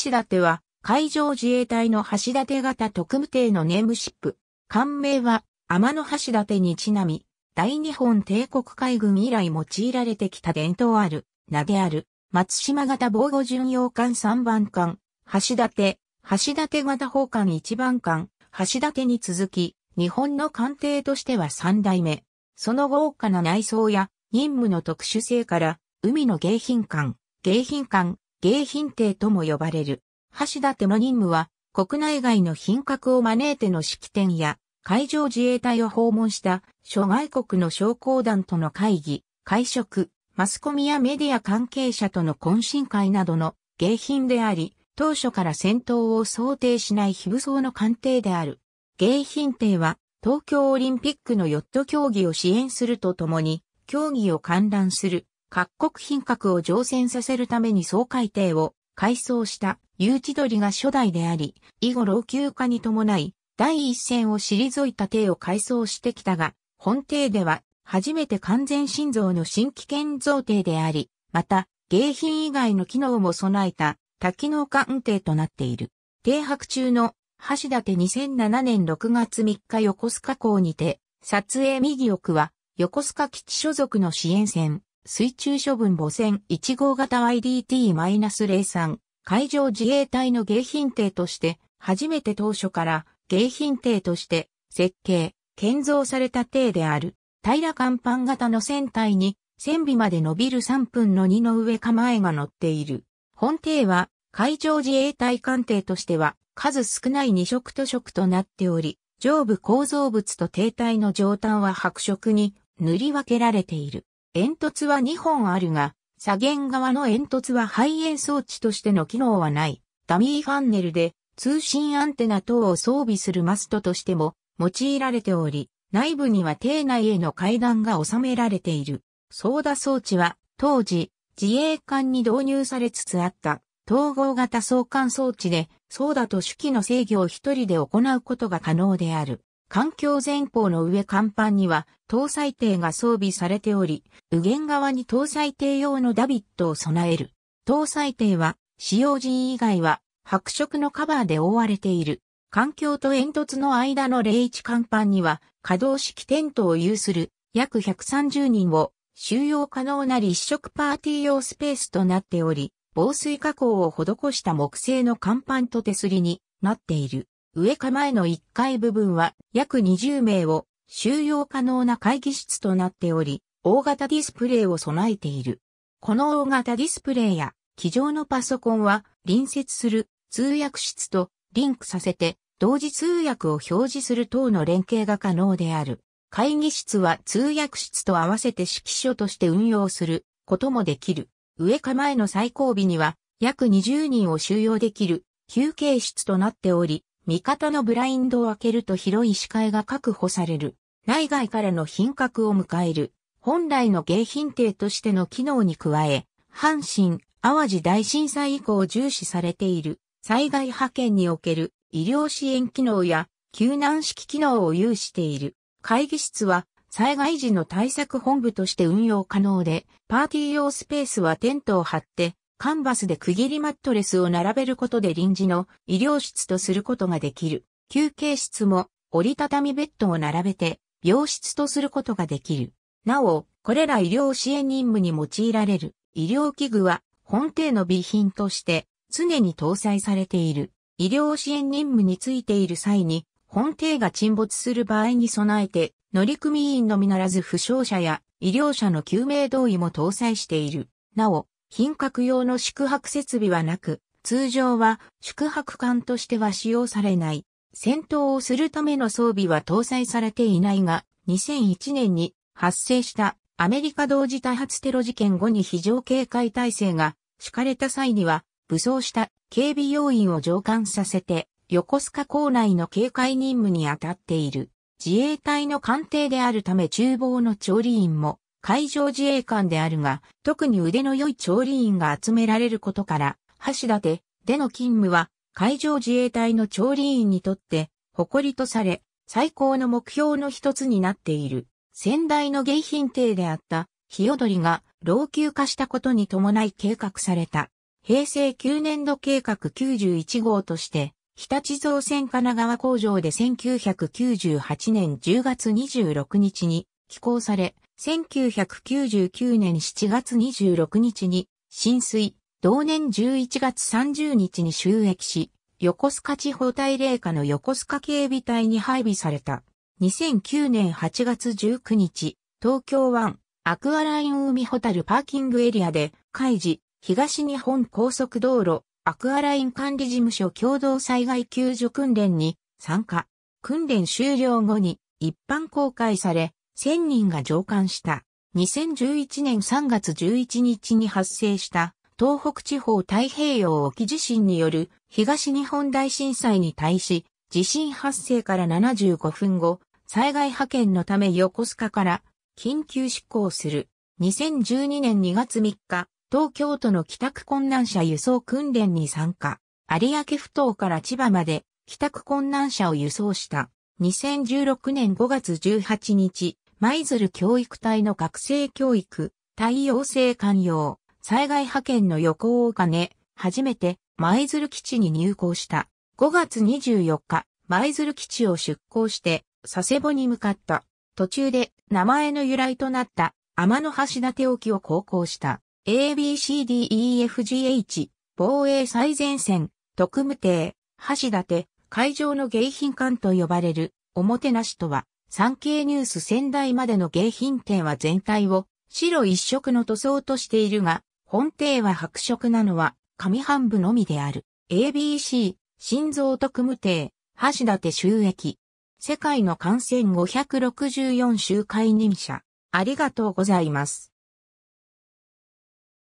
橋立は、海上自衛隊の橋立型特務艇のネームシップ。艦名は、天の橋立にちなみ、大日本帝国海軍以来用いられてきた伝統ある、名である、松島型防護巡洋艦3番艦、橋立、橋立型砲艦1番艦、橋立に続き、日本の艦艇としては3代目。その豪華な内装や任務の特殊性から、海の迎賓館、迎賓館、迎賓廷とも呼ばれる。橋立の任務は、国内外の品格を招いての式典や、海上自衛隊を訪問した諸外国の商工団との会議、会食、マスコミやメディア関係者との懇親会などの迎賓であり、当初から戦闘を想定しない非武装の官邸である。迎賓艇は東京オリンピックのヨット競技を支援するとともに、競技を観覧する各国品格を乗船させるために総海艇を改装した有地鳥が初代であり、以後老朽化に伴い、第一線を退いた艇を改装してきたが、本艇では初めて完全新造の新規建造艇であり、また、迎賓以外の機能も備えた多機能艦艇となっている。停泊中の橋立2007年6月3日横須賀港にて、撮影右翼は横須賀基地所属の支援船、水中処分母船1号型 YDT-03 海上自衛隊の迎賓艇として、初めて当初から迎賓艇として設計、建造された艇である。平甲板型の船体に、船尾まで伸びる3分の2の上構えが乗っている。本艇は海上自衛隊艦艇としては数少ない二色塗色となっており、上部構造物と艇体の上端は白色に塗り分けられている。煙突は2本あるが、左舷側の煙突は排煙装置としての機能はない。ダミーファンネルで通信アンテナ等を装備するマストとしても用いられており、内部には邸内への階段が収められている。操舵装置は当時自衛艦に導入されつつあった統合型相関装置で操舵と手記の制御を一人で行うことが可能である。環境前方の上甲板には搭載艇が装備されており、右舷側に搭載艇用のダビットを備える。搭載艇は使用人以外は白色のカバーで覆われている。環境と煙突の間の01甲板には可動式テントを有する約130人を収容可能な立食パーティー用スペースとなっており、防水加工を施した木製の甲板と手すりになっている。上構えの1階部分は約20名を収容可能な会議室となっており、大型ディスプレイを備えている。この大型ディスプレイや、机上のパソコンは隣接する通訳室とリンクさせて、同時通訳を表示する等の連携が可能である。会議室は通訳室と合わせて指揮所として運用することもできる。上構えの最後尾には約20人を収容できる休憩室となっており、味方のブラインドを開けると広い視界が確保される。内外からの品格を迎える。本来の迎賓艇としての機能に加え、阪神、淡路大震災以降重視されている災害派遣における医療支援機能や救難式機能を有している。会議室は災害時の対策本部として運用可能で、パーティー用スペースはテントを張ってカンバスで区切りマットレスを並べることで臨時の医療室とすることができる。休憩室も折りたたみベッドを並べて病室とすることができる。なお、これら医療支援任務に用いられる医療器具は本邸の備品として常に搭載されている。医療支援任務についている際に本邸が沈没する場合に備えて乗組員のみならず負傷者や医療者の救命胴衣も搭載している。なお、品格用の宿泊設備はなく、通常は宿泊艦としては使用されない。戦闘をするための装備は搭載されていないが、2001年に発生したアメリカ同時多発テロ事件後に非常警戒体制が敷かれた際には、武装した警備要員を上官させて、横須賀港内の警戒任務に当たっている。自衛隊の艦艇であるため厨房の調理員も海上自衛官であるが、特に腕の良い調理員が集められることから、橋立での勤務は、海上自衛隊の調理員にとって、誇りとされ、最高の目標の一つになっている。先代の迎賓艇であった、日踊りが老朽化したことに伴い計画された。平成9年度計画91号として、日立造船神奈川工場で1998年10月26日に寄港され、1999年7月26日に浸水、同年11月30日に収益し、横須賀地方大霊下の横須賀警備隊に配備された。2009年8月19日、東京湾アクアライン海ホタルパーキングエリアで、開示、東日本高速道路アクアライン管理事務所共同災害救助訓練に参加。訓練終了後に一般公開され、1000人が上官した。2011年3月11日に発生した東北地方太平洋沖地震による東日本大震災に対し、地震発生から75分後、災害派遣のため横須賀から緊急執行する。2012年2月3日、東京都の帰宅困難者輸送訓練に参加。有明ふ頭から千葉まで帰宅困難者を輸送した。2016年5月18日、舞鶴教育隊の学生教育、太陽性寛容、災害派遣の予行を兼ね、初めて舞鶴基地に入港した。5月24日、舞鶴基地を出港して、佐世保に向かった。途中で名前の由来となった天の橋立沖を航行した ABCDEFGH 防衛最前線特務艇橋立海上の迎賓館と呼ばれるおもてなしとは産経ニュース仙台までの迎賓店は全体を白一色の塗装としているが、本邸は白色なのは上半部のみである。ABC、心臓特務邸、橋立収益。世界の感染564周回任者。ありがとうございます。